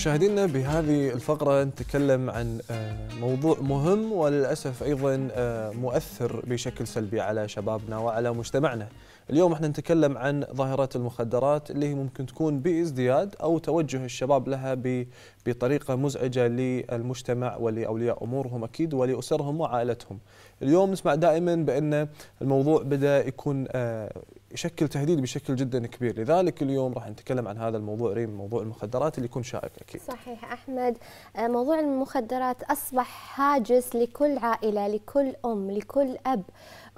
مشاهدينا بهذه الفقرة نتكلم عن آه، موضوع مهم وللأسف أيضا آه، مؤثر بشكل سلبي على شبابنا وعلى مجتمعنا اليوم احنا نتكلم عن ظاهرة المخدرات اللي هي ممكن تكون بازدياد أو توجه الشباب لها بطريقة مزعجة للمجتمع ولأولياء أمورهم أكيد ولأسرهم وعائلتهم اليوم نسمع دائما بأن الموضوع بدأ يكون آه، يشكل تهديد بشكل جدا كبير لذلك اليوم راح نتكلم عن هذا الموضوع ريم موضوع المخدرات اللي يكون شائك أكيد صحيح أحمد آه، موضوع المخدرات أصبح هاجس لكل عائلة لكل أم لكل أب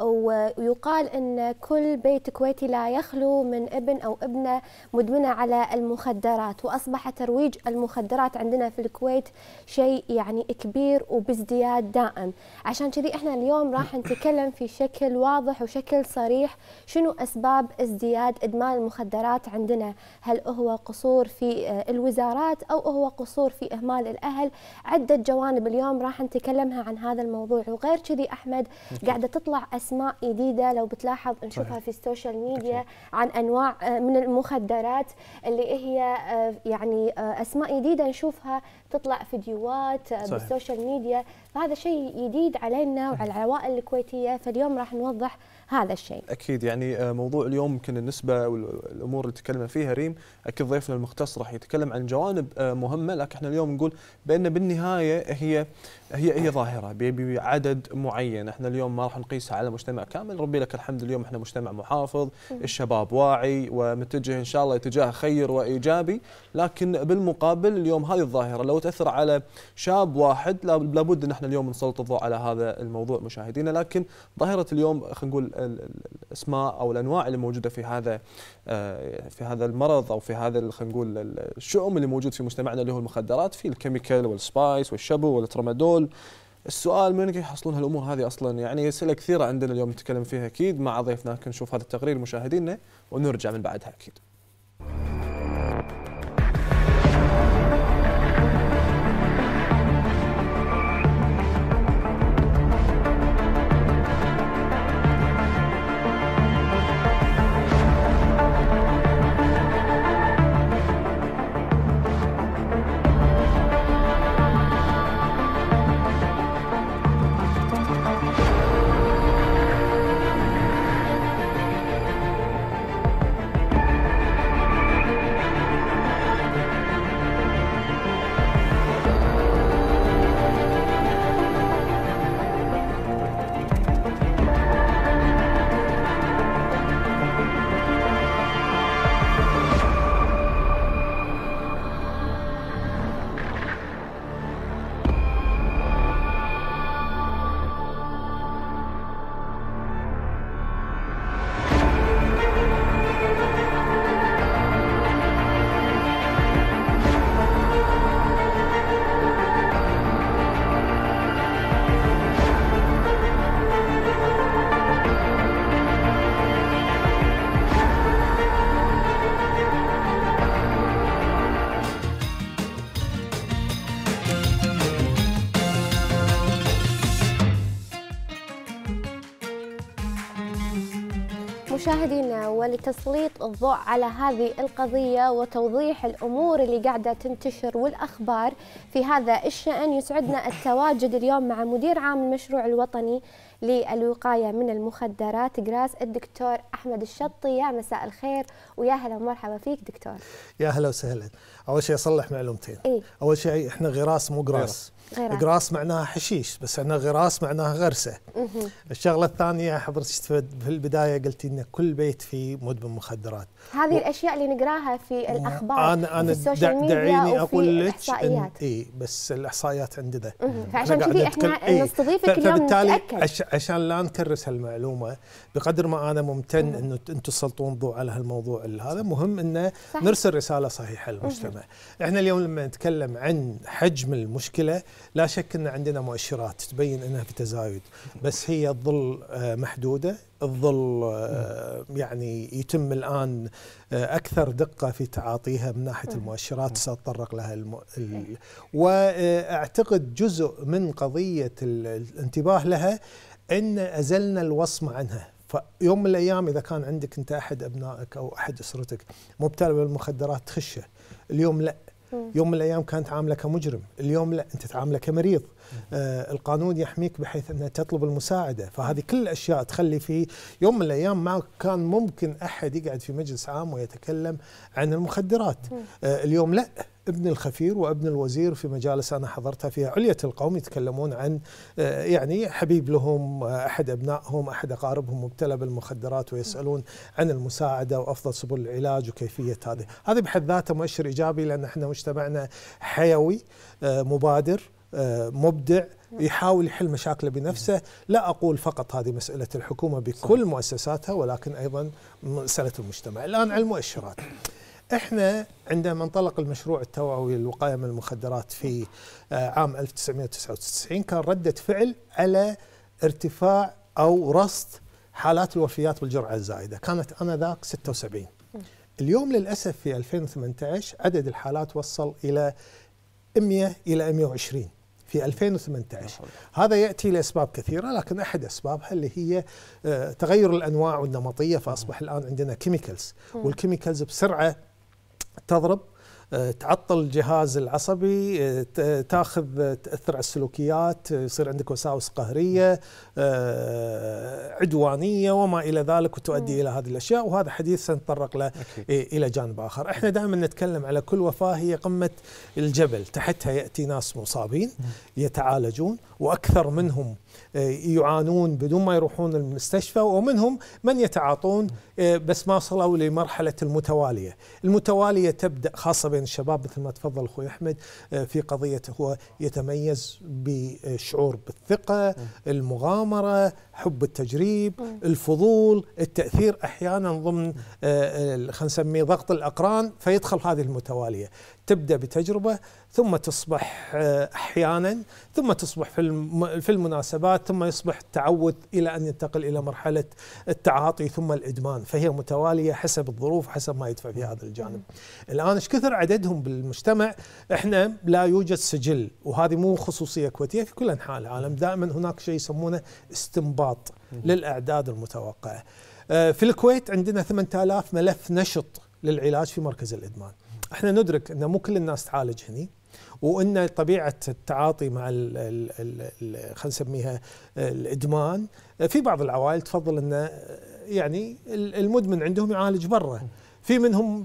ويقال أن كل بيت كويتي لا يخلو من ابن أو ابنة مدمنة على المخدرات وأصبح ترويج المخدرات عندنا في الكويت شيء يعني كبير وبازدياد دائم عشان كذي احنا اليوم راح نتكلم في شكل واضح وشكل صريح شنو أسباب ازدياد إدمان المخدرات عندنا هل هو قصور في آه، الوزارات أو هو قصور في إهمال الأهل عدة جوانب اليوم راح نتكلمها عن هذا الموضوع وغير كذي أحمد قاعدة تطلع أسماء اسماء جديده لو بتلاحظ نشوفها في السوشيال ميديا عن انواع آه، من المخدرات اللي هي آه، يعني آه، اسماء جديده نشوفها تطلع فيديوهات بالسوشيال ميديا فهذا شيء جديد علينا وعلى العوائل الكويتيه فاليوم راح نوضح هذا الشيء اكيد يعني موضوع اليوم يمكن النسبه والامور اللي تكلمنا فيها ريم اكيد ضيفنا المختص راح يتكلم عن جوانب مهمه لكن احنا اليوم نقول بان بالنهايه هي هي هي ظاهره بعدد معين احنا اليوم ما راح نقيسها على مجتمع كامل ربي لك الحمد اليوم احنا مجتمع محافظ الشباب واعي ومتجه ان شاء الله اتجاه خير وايجابي لكن بالمقابل اليوم هذه الظاهره لو تاثر على شاب واحد لابد ان احنا اليوم نسلط الضوء على هذا الموضوع مشاهدينا لكن ظاهره اليوم خلينا نقول الاسماء او الانواع اللي موجوده في هذا آه، في هذا المرض او في هذا خلينا نقول الشؤم اللي موجود في مجتمعنا اللي هو المخدرات في الكيميكال والسبايس والشبو والترامادول الشغل السؤال من يحصلون هالامور هذه اصلا يعني اسئله كثيره عندنا اليوم نتكلم فيها اكيد مع ضيفنا نشوف هذا التقرير مشاهدينا ونرجع من بعدها اكيد مشاهدينا ولتسليط الضوء على هذه القضية وتوضيح الأمور اللي قاعدة تنتشر والأخبار في هذا الشأن يسعدنا التواجد اليوم مع مدير عام المشروع الوطني للوقاية من المخدرات جراس الدكتور أحمد الشطي يا مساء الخير ويا هلا ومرحبا فيك دكتور يا هلا وسهلا اول شيء اصلح معلومتين إيه؟ اول شيء احنا غراس مو غراس غراس معناها حشيش بس احنا غراس معناها غرسه الشغله الثانيه حضرتك في البدايه قلتي ان كل بيت فيه مدمن مخدرات هذه و... الاشياء اللي نقراها في الاخبار انا انا في السوشيال ميديا دعيني اقول لك إن... اي بس الاحصائيات عندنا فعشان كذي احنا إيه؟ نستضيفك إيه؟ اليوم فبالتالي عش... عشان لا نكرس هالمعلومه بقدر ما انا ممتن انه انتم تسلطون ضوء على هالموضوع هذا مهم انه نرسل رساله صحيحه للمجتمع المجتمع احنا اليوم لما نتكلم عن حجم المشكله لا شك ان عندنا مؤشرات تبين انها في تزايد بس هي تظل آه، محدوده تظل آه، يعني يتم الان آه، اكثر دقه في تعاطيها من ناحيه المؤشرات ساتطرق لها الم... ال... إيه. واعتقد جزء من قضيه الانتباه لها ان ازلنا الوصمه عنها فيوم من الايام اذا كان عندك انت احد ابنائك او احد اسرتك مبتلى بالمخدرات تخشه اليوم لا يوم من الايام كانت عامله كمجرم، اليوم لا انت تعامله كمريض. آه القانون يحميك بحيث انها تطلب المساعده، فهذه كل الاشياء تخلي في يوم من الايام ما كان ممكن احد يقعد في مجلس عام ويتكلم عن المخدرات. آه اليوم لا ابن الخفير وابن الوزير في مجالس انا حضرتها فيها عليه القوم يتكلمون عن آه، يعني حبيب لهم آه، احد ابنائهم احد اقاربهم مبتلى بالمخدرات ويسالون عن المساعده وافضل سبل العلاج وكيفيه هذه، هذا بحد ذاته مؤشر ايجابي لان احنا مجتمعنا حيوي آه، مبادر مبدع يحاول يحل مشاكله بنفسه لا أقول فقط هذه مسألة الحكومة بكل مؤسساتها ولكن أيضا مسألة المجتمع الآن على المؤشرات احنا عندما انطلق المشروع التوعوي للوقايه من المخدرات في آه، عام 1999 كان رده فعل على ارتفاع او رصد حالات الوفيات بالجرعه الزائده، كانت انذاك 76. اليوم للاسف في 2018 عدد الحالات وصل الى 100 الى 120 في 2018 نعم. هذا ياتي لاسباب كثيره لكن احد اسبابها اللي هي آه، تغير الانواع والنمطيه فاصبح الان عندنا كيميكلز والكيميكلز بسرعه تضرب آه، تعطل الجهاز العصبي آه، تاخذ آه، تاثر على السلوكيات يصير عندك وساوس قهريه عدوانيه وما الى ذلك وتؤدي الى هذه الاشياء وهذا حديث سنتطرق له الى جانب اخر، احنا دائما نتكلم على كل وفاه هي قمه الجبل، تحتها ياتي ناس مصابين يتعالجون واكثر منهم آه، يعانون بدون ما يروحون المستشفى ومنهم من يتعاطون آه، بس ما وصلوا لمرحلة المتوالية المتوالية تبدأ خاصة بين الشباب مثل ما تفضل أخوي أحمد آه، في قضية هو يتميز بشعور بالثقة المغامرة حب التجريب الفضول التأثير أحيانا ضمن خلينا نسميه ضغط الأقران فيدخل هذه المتوالية تبدا بتجربه ثم تصبح آه، احيانا ثم تصبح في في المناسبات ثم يصبح التعود الى ان ينتقل الى مرحله التعاطي ثم الادمان فهي متواليه حسب الظروف حسب ما يدفع في هذا الجانب. الان ايش كثر عددهم بالمجتمع احنا لا يوجد سجل وهذه مو خصوصيه كويتيه في كل انحاء العالم دائما هناك شيء يسمونه استنباط للاعداد المتوقعه. آه، في الكويت عندنا 8000 ملف نشط للعلاج في مركز الادمان. احنا ندرك ان مو كل الناس تعالج هني وان طبيعه التعاطي مع خلينا نسميها الادمان في بعض العوائل تفضل ان يعني المدمن عندهم يعالج برا في منهم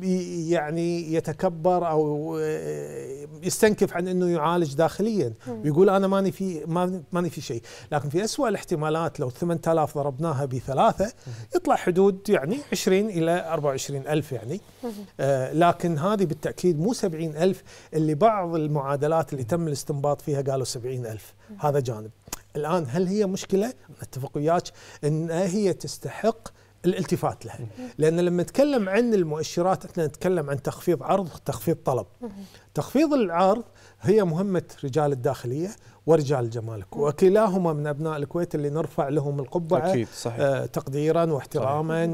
يعني يتكبر او آه، يستنكف عن انه يعالج داخليا ويقول انا ماني في ماني في شيء لكن في اسوء الاحتمالات لو 8000 ضربناها بثلاثه يطلع حدود يعني 20 الى 24 الف يعني آه، لكن هذه بالتاكيد مو 70 الف اللي بعض المعادلات اللي تم الاستنباط فيها قالوا 70 الف هذا جانب الان هل هي مشكله اتفق وياك ان هي تستحق الالتفات لها لأن لما نتكلم عن المؤشرات احنا نتكلم عن تخفيض عرض تخفيض طلب تخفيض العرض هي مهمة رجال الداخلية ورجال الجمالك وكلاهما من أبناء الكويت اللي نرفع لهم القبعة أكيد صحيح. آه، تقديرا واحتراما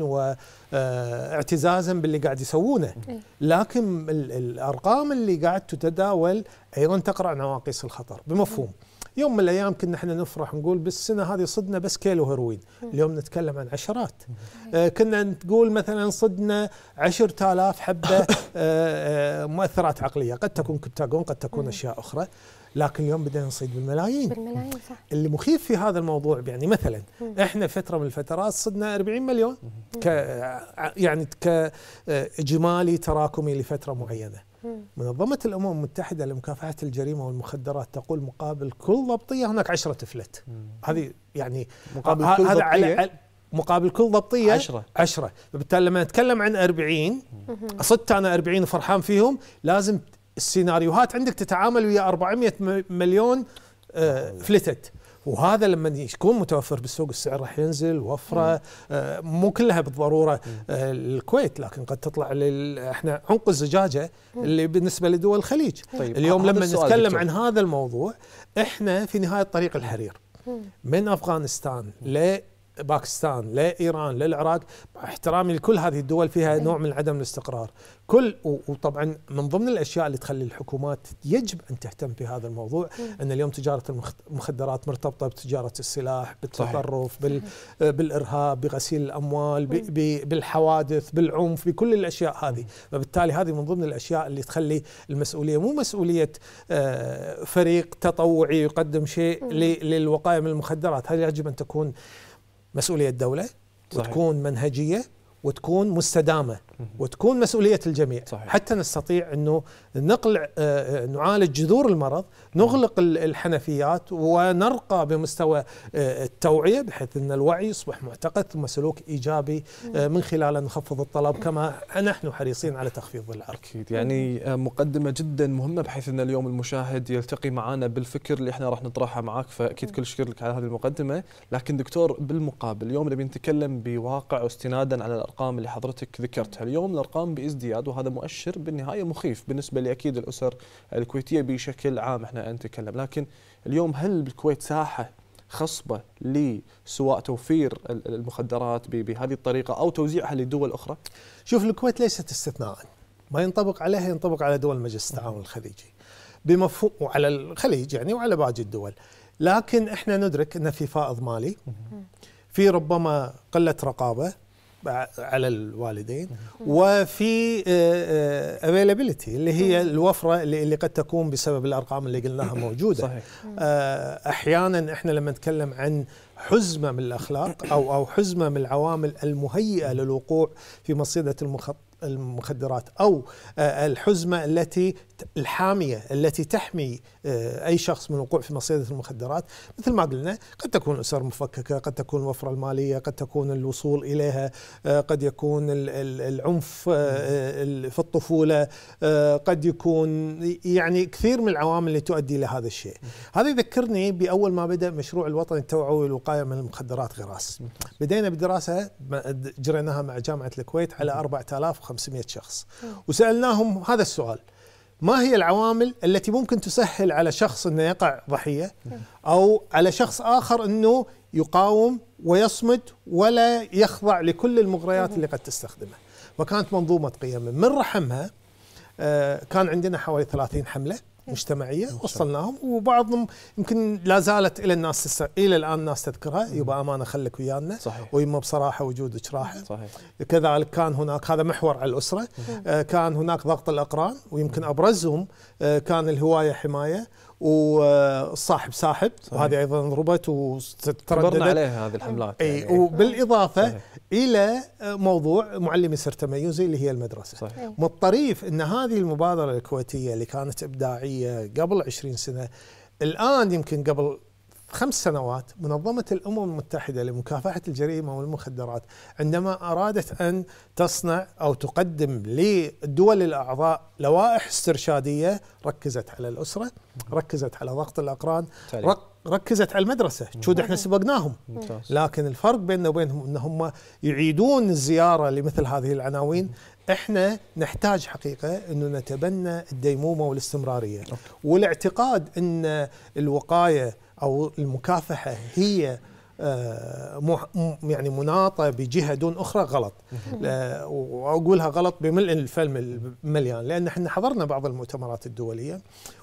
واعتزازا آه، باللي قاعد يسوونه إيه. لكن الأرقام اللي قاعد تتداول أيضا تقرأ نواقيس الخطر بمفهوم يوم من الايام كنا احنا نفرح نقول بالسنه هذه صدنا بس كيلو هيروين اليوم نتكلم عن عشرات آه كنا نقول مثلا صدنا 10000 حبه آه،, آه مؤثرات عقليه قد تكون كبتاجون قد تكون اشياء اخرى لكن اليوم بدنا نصيد بالملايين بالملايين صح اللي مخيف في هذا الموضوع يعني مثلا مم. احنا فتره من الفترات صدنا 40 مليون ك يعني كاجمالي آه، تراكمي لفتره معينه منظمة الأمم المتحدة لمكافحة الجريمة والمخدرات تقول مقابل كل ضبطية هناك عشرة تفلت هذه يعني مقابل كل هذا على مقابل كل ضبطية عشرة عشرة بالتالي لما نتكلم عن أربعين صدت أنا أربعين وفرحان فيهم لازم السيناريوهات عندك تتعامل ويا 400 مليون آه، فلتت وهذا لما يكون متوفر بالسوق السعر راح ينزل وفره آه، مو كلها بالضروره الكويت آه، لكن قد تطلع لل... احنا عنق الزجاجه اللي بالنسبه لدول الخليج طيب اليوم لما نتكلم عن هذا الموضوع احنا في نهايه طريق الحرير من افغانستان باكستان لايران للعراق احترامي لكل هذه الدول فيها نوع من عدم الاستقرار كل وطبعا من ضمن الاشياء اللي تخلي الحكومات يجب ان تهتم بهذا الموضوع ان اليوم تجاره المخدرات مرتبطه بتجاره السلاح بالتطرف بال بالارهاب بغسيل الاموال بالحوادث بالعنف بكل الاشياء هذه فبالتالي هذه من ضمن الاشياء اللي تخلي المسؤوليه مو مسؤوليه آه، فريق تطوعي يقدم شيء للوقايه من المخدرات هذه يجب ان تكون مسؤوليه الدوله صحيح. وتكون منهجيه وتكون مستدامه وتكون مسؤوليه الجميع صحيح. حتى نستطيع انه نقلع آه، آه، نعالج جذور المرض نغلق الحنفيات ونرقى بمستوى آه، التوعية بحيث أن الوعي يصبح معتقد ثم سلوك إيجابي من خلاله نخفض الطلب كما نحن حريصين على تخفيض العرض أكيد يعني مقدمة جدا مهمة بحيث أن اليوم المشاهد يلتقي معنا بالفكر اللي احنا راح نطرحه معك فأكيد كل شكر لك على هذه المقدمة لكن دكتور بالمقابل اليوم نبي نتكلم بواقع واستنادا على الأرقام اللي حضرتك ذكرتها اليوم الأرقام بازدياد وهذا مؤشر بالنهاية مخيف بالنسبة اللي اكيد الاسر الكويتيه بشكل عام احنا نتكلم لكن اليوم هل بالكويت ساحه خصبه لسواء توفير المخدرات بهذه الطريقه او توزيعها لدول اخرى؟ شوف الكويت ليست استثناء ما ينطبق عليها ينطبق على دول مجلس التعاون الخليجي بمفهوم وعلى الخليج يعني وعلى باقي الدول لكن احنا ندرك ان في فائض مالي في ربما قله رقابه على الوالدين وفي افيلابيلتي آه، آه، اللي هي الوفره اللي قد تكون بسبب الارقام اللي قلناها موجوده صحيح. آه، احيانا احنا لما نتكلم عن حزمه من الاخلاق او او حزمه من العوامل المهيئه للوقوع في مصيده المخدرات او الحزمه التي الحامية التي تحمي آه، أي شخص من الوقوع في مصيدة المخدرات مثل ما قلنا قد تكون أسر مفككة قد تكون الوفرة المالية قد تكون الوصول إليها آه، قد يكون العنف آه، في الطفولة قد يكون يعني كثير من العوامل اللي تؤدي إلى هذا الشيء هذا يذكرني بأول ما بدأ مشروع الوطني التوعوي للوقاية من المخدرات غراس بدينا بدراسة جريناها مع جامعة الكويت على 4500 شخص وسألناهم هذا السؤال ما هي العوامل التي ممكن تسهل على شخص انه يقع ضحيه او على شخص اخر انه يقاوم ويصمد ولا يخضع لكل المغريات اللي قد تستخدمه فكانت منظومه قيم من رحمها آه، كان عندنا حوالي 30 حمله مجتمعيه وصلناهم وبعضهم يمكن لا زالت الى الناس تس... الى الان الناس تذكرها يبقى امانه خليك ويانا ويما بصراحه وجودك راح كذلك كان هناك هذا محور على الاسره آه كان هناك ضغط الاقران ويمكن ابرزهم آه كان الهوايه حمايه وصاحب ساحب صحيح. وهذه ايضا ضربت وترددت عليها هذه الحملات اي يعني وبالاضافه صحيح. الى موضوع معلمي سر تميزي اللي هي المدرسه صحيح. من الطريف ان هذه المبادره الكويتيه اللي كانت ابداعيه قبل 20 سنه الان يمكن قبل خمس سنوات منظمة الأمم المتحدة لمكافحة الجريمة والمخدرات عندما أرادت أن تصنع أو تقدم للدول الأعضاء لوائح استرشادية ركزت على الأسرة ركزت على ضغط الأقران ركزت على المدرسة شود احنا سبقناهم لكن الفرق بيننا وبينهم أن هم يعيدون الزيارة لمثل هذه العناوين احنا نحتاج حقيقه انه نتبنى الديمومه والاستمراريه والاعتقاد ان الوقايه او المكافحه هي آه، يعني مناطه بجهه دون اخرى غلط آه، واقولها غلط بملء الفم المليان لان احنا حضرنا بعض المؤتمرات الدوليه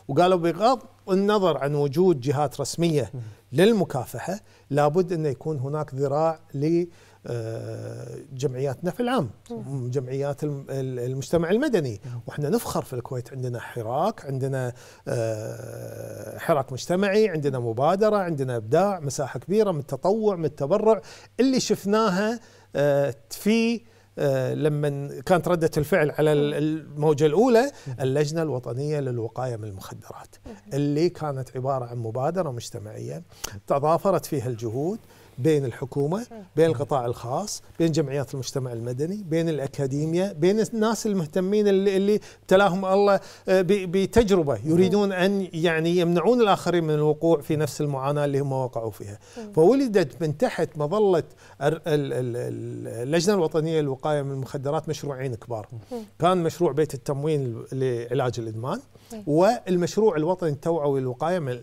وقالوا بغض النظر عن وجود جهات رسميه للمكافحه لابد ان يكون هناك ذراع ل آه، جمعياتنا في العام جمعيات المجتمع المدني واحنا نفخر في الكويت عندنا حراك عندنا آه، حراك مجتمعي عندنا مبادرة عندنا إبداع مساحة كبيرة من التطوع من التبرع اللي شفناها آه، في لما كانت ردة الفعل على الموجة الأولى اللجنة الوطنية للوقاية من المخدرات اللي كانت عبارة عن مبادرة مجتمعية تضافرت فيها الجهود بين الحكومة بين القطاع الخاص بين جمعيات المجتمع المدني بين الاكاديميا بين الناس المهتمين اللي, اللي تلاهم الله آه، بتجربة يريدون أن يعني يمنعون الآخرين من الوقوع في نفس المعاناة اللي هم وقعوا فيها فولدت من تحت مظلة اللجنة الوطنية للوقاية من المخدرات مشروعين كبار كان مشروع بيت التموين لعلاج الإدمان طيب. والمشروع الوطني التوعوي للوقايه من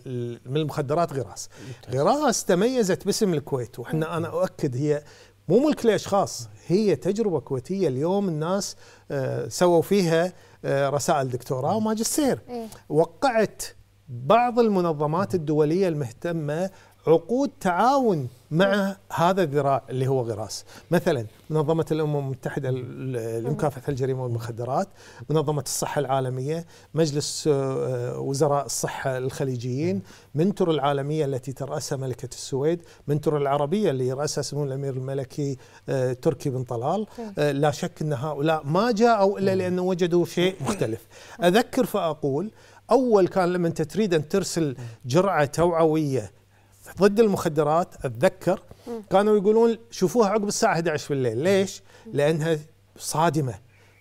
المخدرات غراس غراس تميزت باسم الكويت وحنا انا اؤكد هي مو ملك لاشخاص هي تجربه كويتيه اليوم الناس آه، سووا فيها آه، رسائل دكتوراه وماجستير إيه. وقعت بعض المنظمات الدوليه المهتمه عقود تعاون مع هذا الذراع اللي هو غراس مثلا منظمة الأمم المتحدة لمكافحة الجريمة والمخدرات منظمة الصحة العالمية مجلس آه، وزراء الصحة الخليجيين منتور العالمية التي ترأسها ملكة السويد منتور العربية اللي يرأسها سمو الأمير الملكي آه، تركي بن طلال طيب. آه، لا شك أن هؤلاء ما جاءوا إلا لأن وجدوا شيء مختلف أذكر فأقول أول كان لما أنت تريد أن ترسل جرعة توعوية ضد المخدرات اتذكر كانوا يقولون شوفوها عقب الساعه 11 بالليل ليش لانها صادمه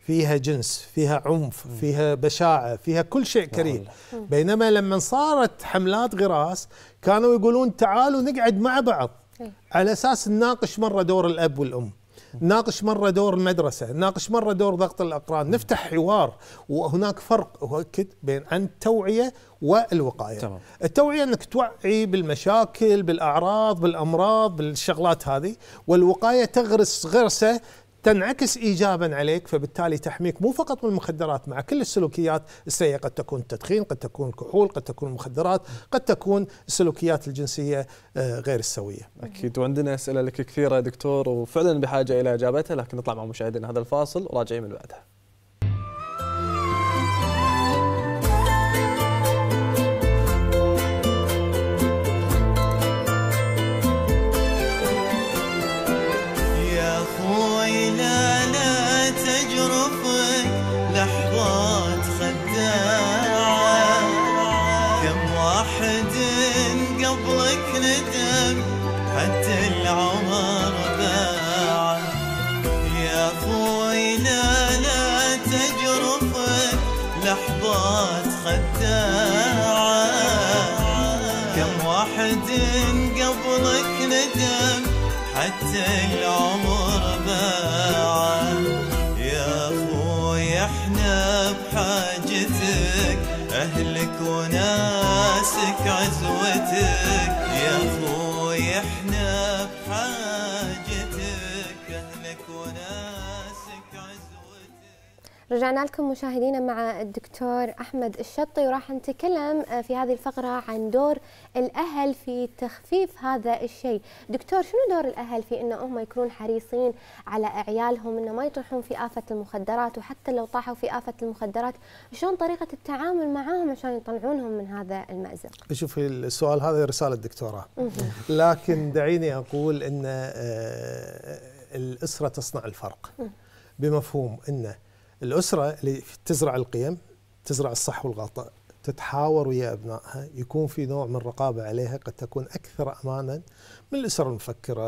فيها جنس فيها عنف فيها بشاعة فيها كل شيء كريه بينما لما صارت حملات غراس كانوا يقولون تعالوا نقعد مع بعض إيه. على أساس نناقش مرة دور الأب والأم ناقش مرة دور المدرسة ناقش مرة دور ضغط الأقران نفتح حوار وهناك فرق أؤكد بين عن التوعية والوقاية تمام. التوعية أنك توعي بالمشاكل بالأعراض بالأمراض بالشغلات هذه والوقاية تغرس غرسة تنعكس ايجابا عليك فبالتالي تحميك مو فقط من المخدرات مع كل السلوكيات السيئه قد تكون التدخين قد تكون الكحول قد تكون المخدرات قد تكون السلوكيات الجنسيه آه، غير السويه اكيد وعندنا اسئله لك كثيره دكتور وفعلا بحاجه الى اجابتها لكن نطلع مع مشاهدينا هذا الفاصل وراجعين من بعدها تجرفك لحظات خداعة كم واحد قبلك ندم حتى العمر رجعنا لكم مشاهدينا مع الدكتور احمد الشطي وراح نتكلم آه، في هذه الفقره عن دور الاهل في تخفيف هذا الشيء، دكتور شنو دور الاهل في انه هم يكونون حريصين على عيالهم انه ما يطيحون في افه المخدرات وحتى لو طاحوا في افه المخدرات، شلون طريقه التعامل معاهم عشان يطلعونهم من هذا المازق؟ شوفي السؤال هذا رساله دكتوراه لكن دعيني اقول ان آه، الاسره تصنع الفرق بمفهوم انه الأسرة اللي تزرع القيم تزرع الصح والغلط تتحاور ويا أبنائها يكون في نوع من الرقابة عليها قد تكون أكثر أمانا من الأسر المفكرة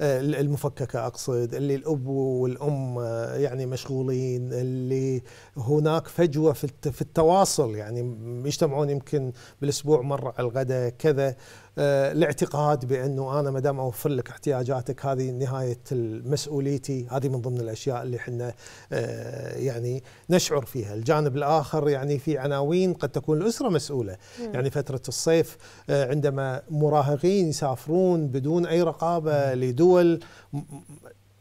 آه، المفككة أقصد اللي الأب والأم آه، يعني مشغولين اللي هناك فجوة في التواصل يعني يجتمعون يمكن بالأسبوع مرة على الغداء كذا آه، الاعتقاد بانه انا ما دام اوفر لك احتياجاتك هذه نهايه مسؤوليتي هذه من ضمن الاشياء اللي احنا آه، يعني نشعر فيها، الجانب الاخر يعني في عناوين قد تكون الاسره مسؤوله، مم. يعني فتره الصيف آه، عندما مراهقين يسافرون بدون اي رقابه لدول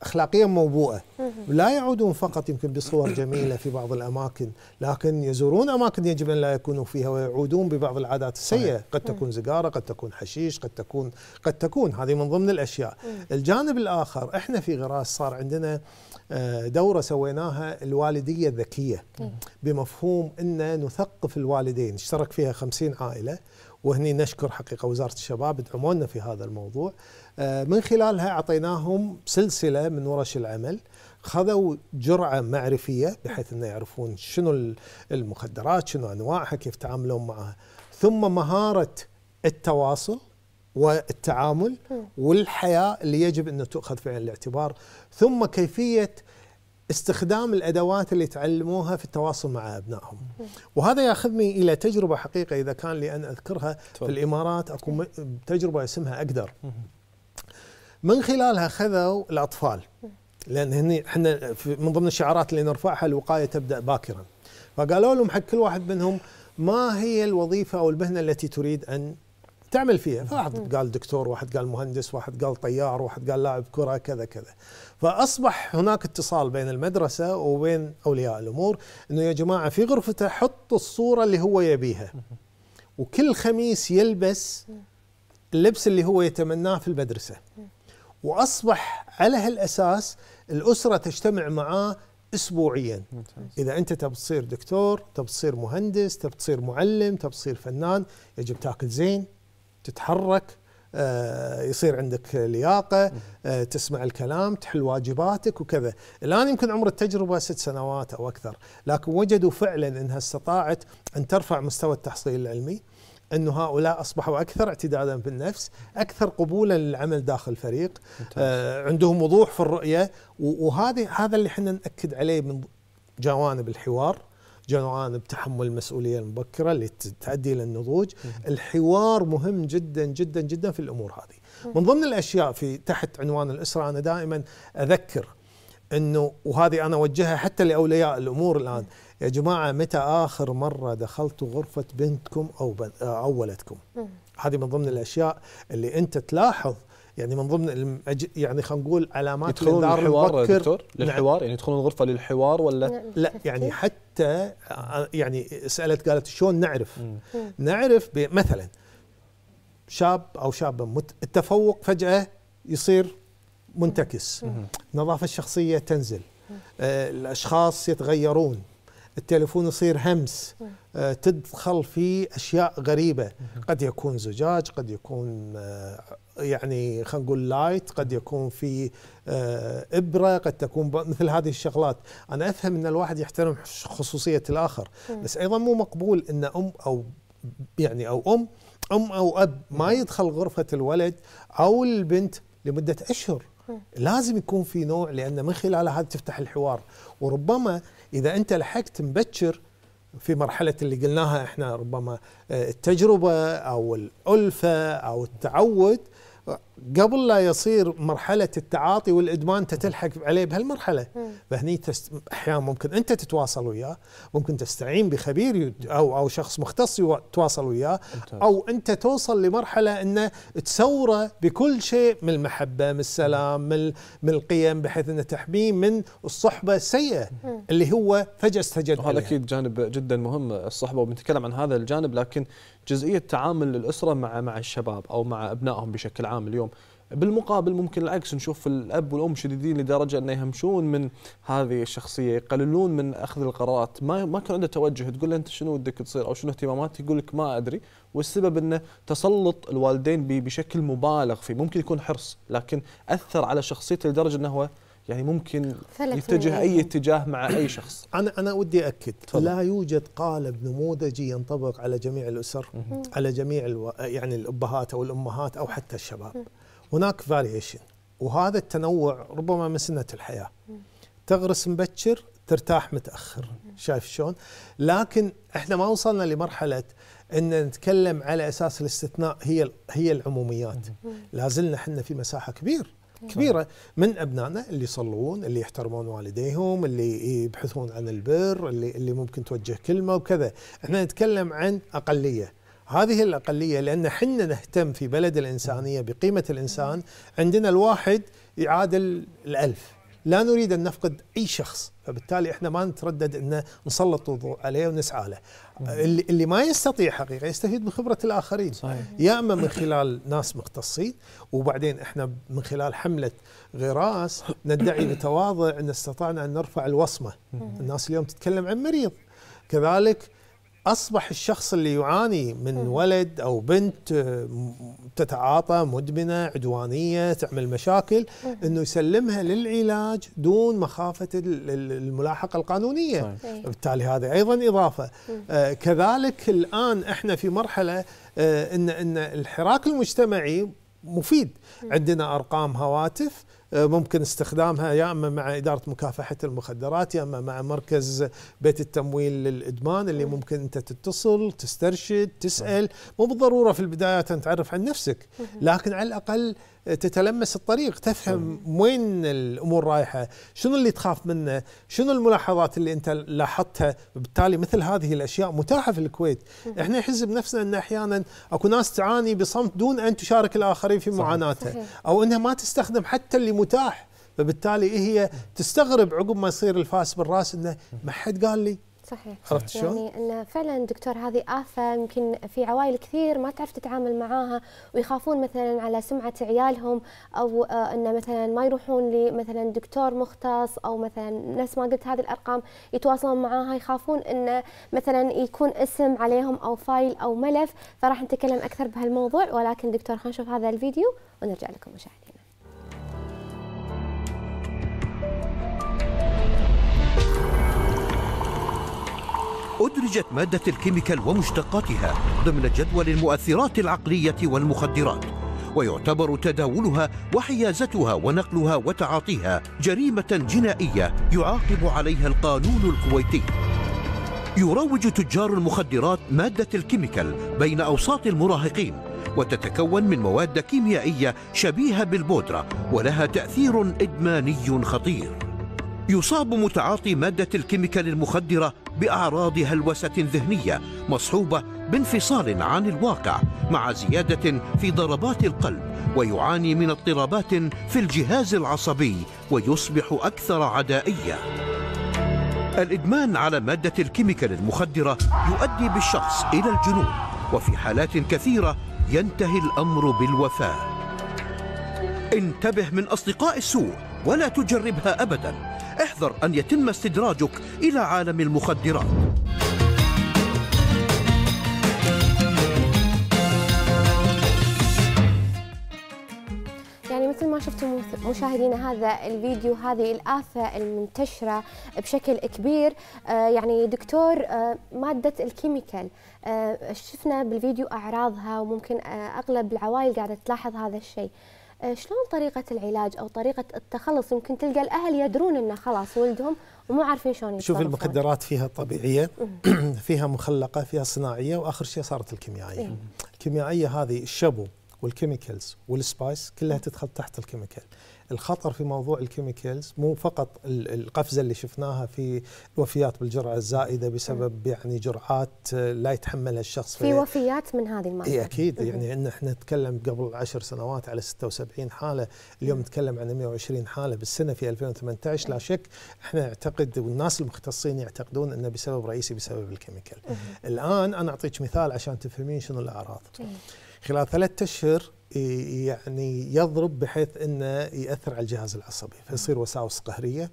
اخلاقيا موبوءه لا يعودون فقط يمكن بصور جميله في بعض الاماكن لكن يزورون اماكن يجب ان لا يكونوا فيها ويعودون ببعض العادات السيئه قد تكون زقارة قد تكون حشيش قد تكون قد تكون هذه من ضمن الاشياء الجانب الاخر احنا في غراس صار عندنا آه آه، دوره سويناها الوالديه الذكيه بمفهوم ان نثقف الوالدين اشترك فيها خمسين عائله وهني نشكر حقيقه وزاره الشباب دعمونا في هذا الموضوع آه، من خلالها اعطيناهم سلسله من ورش العمل خذوا جرعه معرفيه بحيث انه يعرفون شنو المخدرات شنو انواعها كيف تعاملون معها ثم مهاره التواصل والتعامل والحياه اللي يجب انه تؤخذ في عين الاعتبار ثم كيفيه استخدام الادوات اللي تعلموها في التواصل مع ابنائهم وهذا ياخذني الى تجربه حقيقه اذا كان لي ان اذكرها في الامارات اكو تجربه اسمها اقدر من خلالها خذوا الاطفال لان هني احنا من ضمن الشعارات اللي نرفعها الوقايه تبدا باكرا فقالوا لهم حق كل واحد منهم ما هي الوظيفه او المهنه التي تريد ان تعمل فيها فواحد قال دكتور واحد قال مهندس واحد قال طيار واحد قال لاعب كرة كذا كذا فأصبح هناك اتصال بين المدرسة وبين أولياء الأمور أنه يا جماعة في غرفته حط الصورة اللي هو يبيها وكل خميس يلبس اللبس اللي هو يتمناه في المدرسة وأصبح على هالأساس الأسرة تجتمع معاه اسبوعيا اذا انت تبي تصير دكتور تبي تصير مهندس تبي تصير معلم تبي تصير فنان يجب تاكل زين تتحرك آه، يصير عندك لياقة آه، تسمع الكلام تحل واجباتك وكذا الآن يمكن عمر التجربة ست سنوات أو أكثر لكن وجدوا فعلا أنها استطاعت أن ترفع مستوى التحصيل العلمي أن هؤلاء أصبحوا أكثر اعتدادا بالنفس أكثر قبولا للعمل داخل الفريق آه عندهم وضوح في الرؤية وهذه هذا اللي احنا نأكد عليه من جوانب الحوار جنران بتحمل المسؤوليه المبكره اللي تؤدي الى النضوج الحوار مهم جدا جدا جدا في الامور هذه من ضمن الاشياء في تحت عنوان الاسره انا دائما اذكر انه وهذه انا اوجهها حتى لاولياء الامور الان يا جماعه متى اخر مره دخلتوا غرفه بنتكم او او ولدكم هذه من ضمن الاشياء اللي انت تلاحظ يعني من ضمن يعني خلينا نقول علامات يدخلون الحوار يا دكتور نعم. للحوار نعم. يعني يدخلون الغرفه للحوار ولا نعم. لا يعني حتى آه، آه، يعني سالت قالت شلون نعرف مم. نعرف مثلا شاب او شابه التفوق فجاه يصير منتكس النظافه الشخصيه تنزل آه الاشخاص يتغيرون التليفون يصير همس آه، تدخل في اشياء غريبه قد يكون زجاج قد يكون يعني خلينا نقول لايت قد يكون في آه، ابره قد تكون مثل هذه الشغلات انا افهم ان الواحد يحترم خصوصيه الاخر بس ايضا مو مقبول ان ام او يعني او ام ام او اب ما يدخل غرفه الولد او البنت لمده اشهر لازم يكون في نوع لان من خلال هذا تفتح الحوار وربما اذا انت لحقت مبكر في مرحلة اللي قلناها احنا ربما آه، التجربة او الألفة او التعود قبل لا يصير مرحله التعاطي والادمان انت تلحق عليه بهالمرحله فهني تست... احيانا ممكن انت تتواصل وياه ممكن تستعين بخبير او او شخص مختص يتواصل وياه او انت توصل لمرحله انه تسوره بكل شيء من المحبه من السلام من من القيم بحيث انه تحميه من الصحبه السيئه اللي هو فجاه استجد هذا اكيد جانب جدا مهم الصحبه وبنتكلم عن هذا الجانب لكن جزئيه تعامل الاسره مع مع الشباب او مع ابنائهم بشكل عام اليوم بالمقابل ممكن العكس نشوف الاب والام شديدين لدرجه انه يهمشون من هذه الشخصيه يقللون من اخذ القرارات ما ما كان عنده توجه تقول له انت شنو ودك تصير او شنو اهتماماتك يقول لك ما ادري والسبب انه تسلط الوالدين بشكل مبالغ فيه ممكن يكون حرص لكن اثر على شخصيته لدرجه انه هو يعني ممكن يتجه اي اتجاه مع اي شخص انا انا ودي اكد طبعا. لا يوجد قالب نموذجي ينطبق على جميع الاسر على جميع الو... يعني الابهات او الامهات او حتى الشباب هناك فاريشن وهذا التنوع ربما من سنه الحياه تغرس مبكر ترتاح متاخر شايف شلون لكن احنا ما وصلنا لمرحله ان نتكلم على اساس الاستثناء هي هي العموميات لازلنا احنا في مساحه كبيره كبيره من ابنائنا اللي يصلون اللي يحترمون والديهم اللي يبحثون عن البر اللي اللي ممكن توجه كلمه وكذا احنا نتكلم عن اقليه هذه الاقليه لان حنا نهتم في بلد الانسانيه بقيمه الانسان عندنا الواحد يعادل الألف لا نريد أن نفقد أي شخص فبالتالي احنا ما نتردد ان نسلط الضوء عليه ونسعى له اللي, اللي ما يستطيع حقيقه يستفيد من خبره الاخرين صحيح. يا اما من خلال ناس مختصين وبعدين احنا من خلال حمله غراس ندعي بتواضع ان استطعنا ان نرفع الوصمه الناس اليوم تتكلم عن مريض كذلك اصبح الشخص اللي يعاني من ولد او بنت آه، تتعاطى مدمنه عدوانيه تعمل مشاكل انه يسلمها للعلاج دون مخافه الملاحقه القانونيه صحيح. إيه. بالتالي هذا ايضا اضافه آه، كذلك الان احنا في مرحله آه، ان ان الحراك المجتمعي مفيد عندنا ارقام هواتف ممكن استخدامها يا اما مع اداره مكافحه المخدرات يا اما مع مركز بيت التمويل للادمان اللي ممكن انت تتصل تسترشد تسال مو بالضروره في البدايه تعرف عن نفسك لكن على الاقل تتلمس الطريق تفهم صحيح. وين الامور رايحه شنو اللي تخاف منه شنو الملاحظات اللي انت لاحظتها بالتالي مثل هذه الاشياء متاحه في الكويت صحيح. احنا نحس بنفسنا ان احيانا اكو ناس تعاني بصمت دون ان تشارك الاخرين في معاناتها صحيح. او انها ما تستخدم حتى اللي متاح فبالتالي إيه هي تستغرب عقب ما يصير الفاس بالراس انه ما حد قال لي صحيح عرفت شو؟ يعني ان فعلا دكتور هذه افه يمكن في عوائل كثير ما تعرف تتعامل معاها ويخافون مثلا على سمعه عيالهم او آه، انه مثلا ما يروحون لمثلا دكتور مختص او مثلا نفس ما قلت هذه الارقام يتواصلون معاها يخافون انه مثلا يكون اسم عليهم او فايل او ملف فراح نتكلم اكثر بهالموضوع ولكن دكتور خلينا نشوف هذا الفيديو ونرجع لكم مشاهدينا. أدرجت مادة الكيميكال ومشتقاتها ضمن جدول المؤثرات العقلية والمخدرات ويعتبر تداولها وحيازتها ونقلها وتعاطيها جريمة جنائية يعاقب عليها القانون الكويتي يروج تجار المخدرات مادة الكيميكال بين أوساط المراهقين وتتكون من مواد كيميائية شبيهة بالبودرة ولها تأثير إدماني خطير يصاب متعاطي مادة الكيميكال المخدرة بأعراض هلوسة ذهنية مصحوبة بانفصال عن الواقع مع زيادة في ضربات القلب ويعاني من اضطرابات في الجهاز العصبي ويصبح أكثر عدائية الإدمان على مادة الكيميكال المخدرة يؤدي بالشخص إلى الجنون وفي حالات كثيرة ينتهي الأمر بالوفاة انتبه من أصدقاء السوء ولا تجربها أبداً احذر أن يتم استدراجك إلى عالم المخدرات يعني مثل ما شفتم مشاهدينا هذا الفيديو هذه الآفة المنتشرة بشكل كبير آه، يعني دكتور آه، مادة الكيميكال آه، شفنا بالفيديو أعراضها وممكن أغلب العوائل قاعدة تلاحظ هذا الشيء آه، شلون طريقة العلاج أو طريقة التخلص يمكن تلقى الأهل يدرون أنه خلاص ولدهم ومو عارفين شلون يتصرفون شوف المخدرات فيها طبيعية فيها مخلقة فيها صناعية وآخر شيء صارت الكيميائية إيه. الكيميائية هذه الشبو والكيميكلز والسبايس كلها تدخل تحت الكيميكال الخطر في موضوع الكيميكلز مو فقط القفزه اللي شفناها في الوفيات بالجرعه الزائده بسبب م. يعني جرعات آه، لا يتحملها الشخص في, في وفيات من هذه الماده إيه اكيد يعني ان احنا نتكلم قبل عشر سنوات على 76 حاله اليوم نتكلم عن 120 حاله بالسنه في 2018 لا شك احنا نعتقد والناس المختصين يعتقدون انه بسبب رئيسي بسبب الكيميكال الان انا اعطيك مثال عشان تفهمين شنو الاعراض إيه. خلال ثلاثة اشهر يعني يضرب بحيث انه ياثر على الجهاز العصبي فيصير وساوس قهريه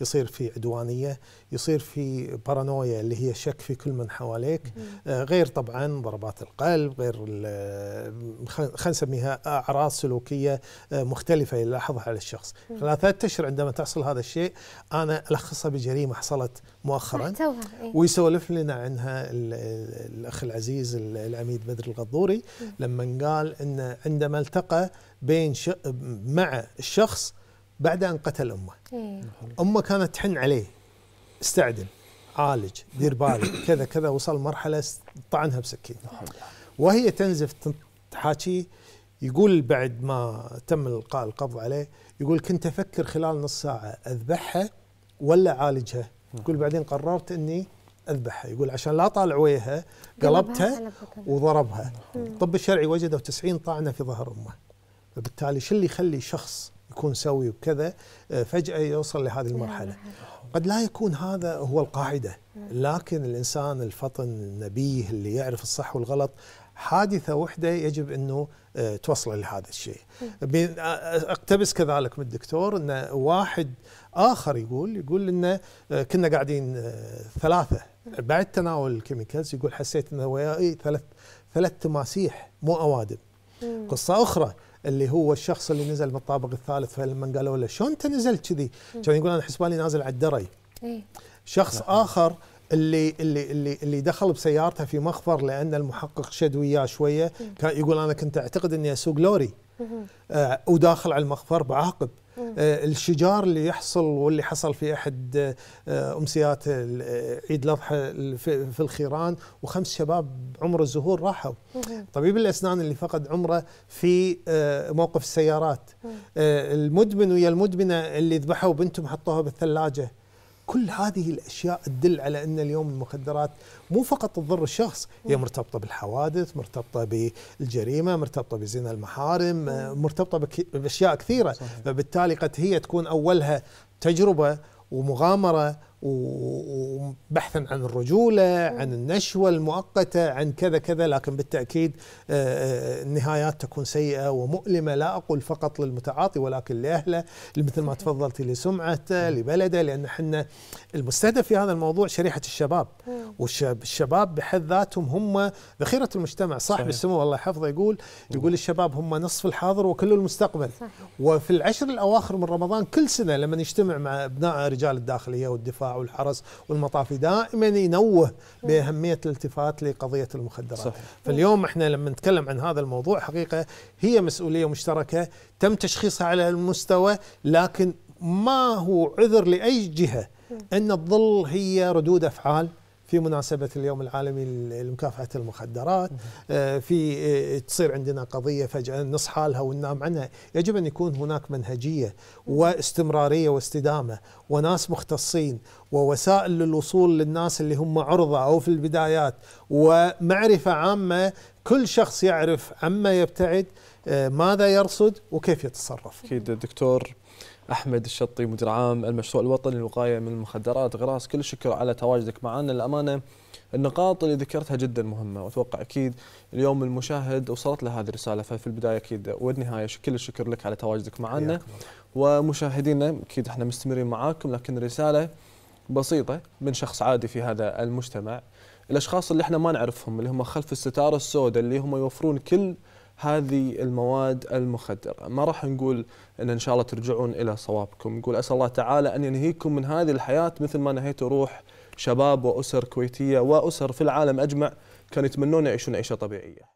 يصير في عدوانيه يصير في بارانويا اللي هي شك في كل من حواليك آه، غير طبعا ضربات القلب غير آه، خلينا نسميها اعراض سلوكيه آه، مختلفه يلاحظها على الشخص خلال ثلاثة اشهر عندما تحصل هذا الشيء انا الخصها بجريمه حصلت مؤخرا ويسولف لنا عنها الاخ العزيز العميد بدر الغضوري لما قال ان عندما التقى بين ش... مع الشخص بعد أن قتل أمه إيه. أمه كانت تحن عليه استعدل عالج دير بالك كذا كذا وصل مرحلة طعنها بسكين وهي تنزف تحاكيه يقول بعد ما تم القاء القبض عليه يقول كنت افكر خلال نص ساعه اذبحها ولا اعالجها يقول بعدين قررت اني اذبحها يقول عشان لا طالع وجهها قلبتها وضربها الطب الشرعي وجدوا 90 طعنه في ظهر امه فبالتالي شو اللي يخلي شخص يكون سوي وكذا آه، فجأة يوصل لهذه المرحلة قد لا يكون هذا هو القاعدة نعم. لكن الإنسان الفطن النبيه اللي يعرف الصح والغلط حادثة واحدة يجب أنه آه، توصله لهذا الشيء نعم. آه، اقتبس كذلك من الدكتور أن واحد آخر يقول يقول أنه كنا قاعدين ثلاثة نعم. بعد تناول الكيميكالز يقول حسيت أنه وياي ثلاث ثلاث تماسيح مو أوادم قصة أخرى اللي هو الشخص اللي نزل من الطابق الثالث فلما قالوا له شلون انت نزلت كذي؟ كان يقول انا حسبالي نازل على الدري. اي شخص نحن. اخر اللي اللي اللي اللي دخل بسيارته في مخفر لان المحقق شد وياه شويه كان يقول انا كنت اعتقد اني اسوق لوري آه وداخل على المخفر بعاقب آه، الشجار اللي يحصل واللي حصل في احد آه، امسيات آه، عيد الاضحى في الخيران وخمس شباب عمر الزهور راحوا طبيب الاسنان اللي فقد عمره في موقف السيارات المدمن ويا المدمنه اللي ذبحوا بنتهم حطوها بالثلاجه كل هذه الاشياء تدل على ان اليوم المخدرات مو فقط تضر الشخص هي مرتبطه بالحوادث مرتبطه بالجريمه مرتبطه بزنا المحارم آه، مرتبطه باشياء كثيره فبالتالي قد هي تكون اولها تجربه ومغامره وبحثا عن الرجولة عن النشوة المؤقتة عن كذا كذا لكن بالتأكيد آه، آه، النهايات تكون سيئة ومؤلمة لا أقول فقط للمتعاطي ولكن لأهله مثل ما تفضلتي لسمعته لبلده لأن حنا المستهدف في هذا الموضوع شريحة الشباب والشباب بحد ذاتهم هم ذخيرة المجتمع صاحب السمو الله يحفظه يقول يقول الشباب هم نصف الحاضر وكل المستقبل وفي العشر الأواخر من رمضان كل سنة لما نجتمع مع أبناء رجال الداخلية والدفاع والحرس والمطافي دائما ينوه باهميه الالتفات لقضيه المخدرات صح. فاليوم احنا لما نتكلم عن هذا الموضوع حقيقه هي مسؤوليه مشتركه تم تشخيصها على المستوى لكن ما هو عذر لاي جهه ان تظل هي ردود افعال في مناسبة اليوم العالمي لمكافحة المخدرات آه، في آه، تصير عندنا قضية فجأة نصحى لها وننام عنها يجب أن يكون هناك منهجية واستمرارية واستدامة وناس مختصين ووسائل للوصول للناس اللي هم عرضة أو في البدايات ومعرفة عامة كل شخص يعرف عما يبتعد آه، ماذا يرصد وكيف يتصرف أكيد دكتور احمد الشطي مدير عام المشروع الوطني للوقايه من المخدرات غراس كل الشكر على تواجدك معنا للامانه النقاط اللي ذكرتها جدا مهمه واتوقع اكيد اليوم المشاهد وصلت له هذه الرساله ففي البدايه اكيد والنهايه كل الشكر لك على تواجدك معنا ومشاهدينا اكيد احنا مستمرين معاكم لكن رساله بسيطه من شخص عادي في هذا المجتمع الاشخاص اللي احنا ما نعرفهم اللي هم خلف الستاره السوداء اللي هم يوفرون كل هذه المواد المخدرة ما راح نقول أن إن شاء الله ترجعون إلى صوابكم نقول أسأل الله تعالى أن ينهيكم من هذه الحياة مثل ما نهيتوا روح شباب وأسر كويتية وأسر في العالم أجمع كانوا يتمنون يعيشون عيشة طبيعية